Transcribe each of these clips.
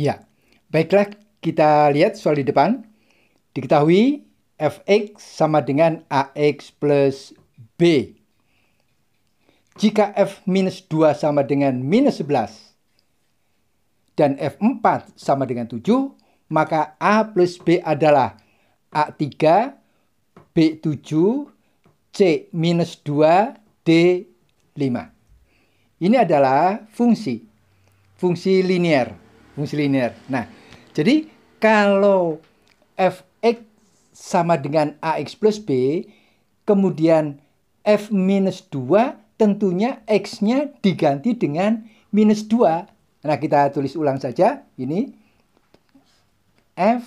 Ya, baiklah kita lihat soal di depan. Diketahui fx sama dengan ax plus b. Jika f minus 2 sama dengan minus 11 dan f4 sama dengan 7, maka a plus b adalah a3, b7, c minus 2, d5. Ini adalah fungsi, fungsi linier fungsi linear. Nah, jadi kalau fx sama dengan ax plus b, kemudian f minus 2 tentunya x-nya diganti dengan minus 2. Nah, kita tulis ulang saja. Ini f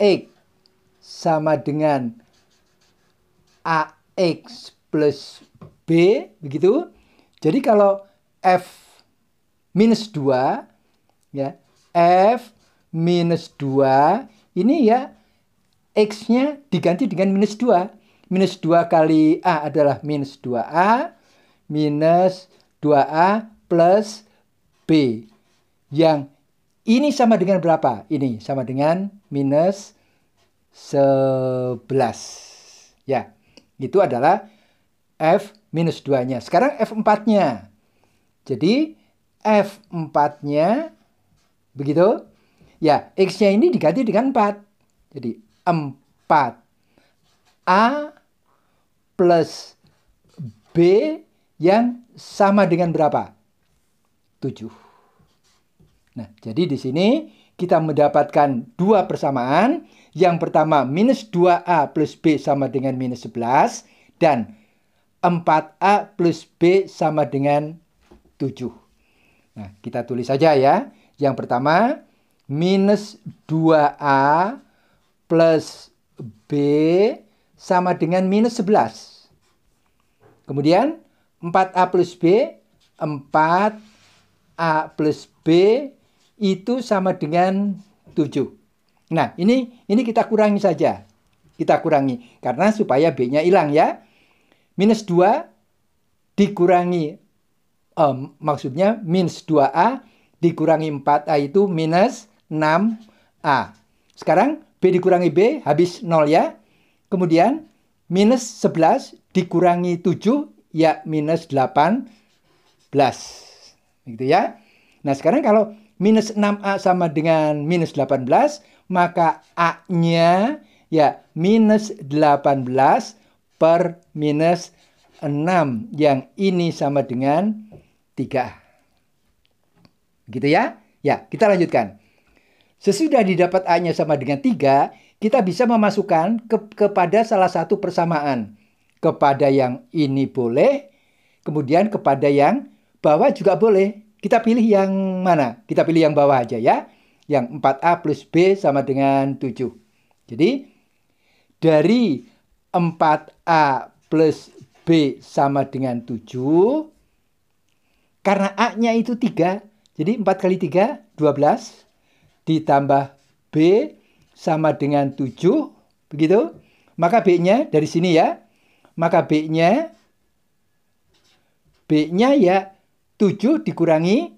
x sama dengan ax plus b begitu. Jadi kalau f minus 2 ya f minus 2 ini ya x-nya diganti dengan minus 2 minus 2 kali a adalah minus 2a minus 2a plus b yang ini sama dengan berapa? Ini sama dengan minus 11. Ya, itu adalah F minus 2-nya. Sekarang F4-nya. Jadi, F4-nya Begitu? Ya, X-nya ini diganti dengan 4. Jadi 4 A plus B yang sama dengan berapa? 7. Nah, jadi di sini kita mendapatkan dua persamaan. Yang pertama minus 2A plus B sama dengan minus 11. Dan 4A plus B sama dengan 7. Nah, kita tulis saja ya. Yang pertama, minus 2A plus B sama dengan minus 11. Kemudian 4A plus B, 4A plus B itu sama dengan 7. Nah, ini ini kita kurangi saja. Kita kurangi karena supaya B-nya hilang ya. Minus 2 dikurangi um, maksudnya minus 2A dikurangi 4A itu minus 6A. Sekarang B dikurangi B habis 0 ya. Kemudian minus 11 dikurangi 7 ya minus 18. Gitu ya. Nah sekarang kalau minus 6A sama dengan minus 18 maka A-nya ya minus 18 per minus 6 yang ini sama dengan 3. a gitu ya? Ya, kita lanjutkan. Sesudah didapat A-nya sama dengan 3, kita bisa memasukkan ke, kepada salah satu persamaan. Kepada yang ini boleh, kemudian kepada yang bawah juga boleh. Kita pilih yang mana? Kita pilih yang bawah aja ya. Yang 4A plus B sama dengan 7. Jadi, dari 4A plus B sama dengan 7, karena A-nya itu 3, jadi 4 kali 3, 12. Ditambah B sama dengan 7. Begitu. Maka B-nya dari sini ya. Maka B-nya. B-nya ya 7 dikurangi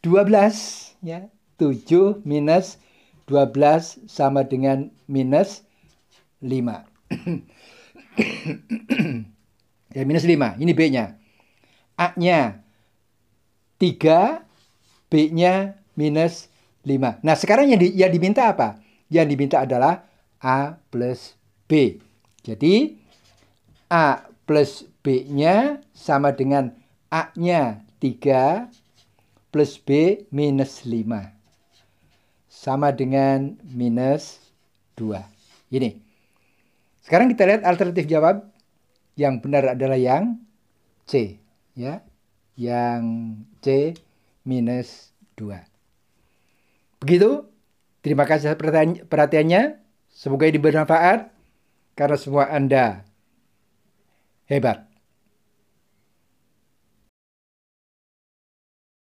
12. Ya. 7 minus 12 sama dengan minus 5. ya minus 5. Ini B-nya. A-nya 3 B-nya minus 5. Nah, sekarang yang, di, yang diminta apa? Yang diminta adalah A plus B. Jadi, A plus B-nya sama dengan A-nya 3 plus B minus 5. Sama dengan minus 2. Ini. Sekarang kita lihat alternatif jawab. Yang benar adalah yang C. ya Yang C minus 2. Begitu, terima kasih perhatiannya. Semoga ini bermanfaat karena semua Anda hebat.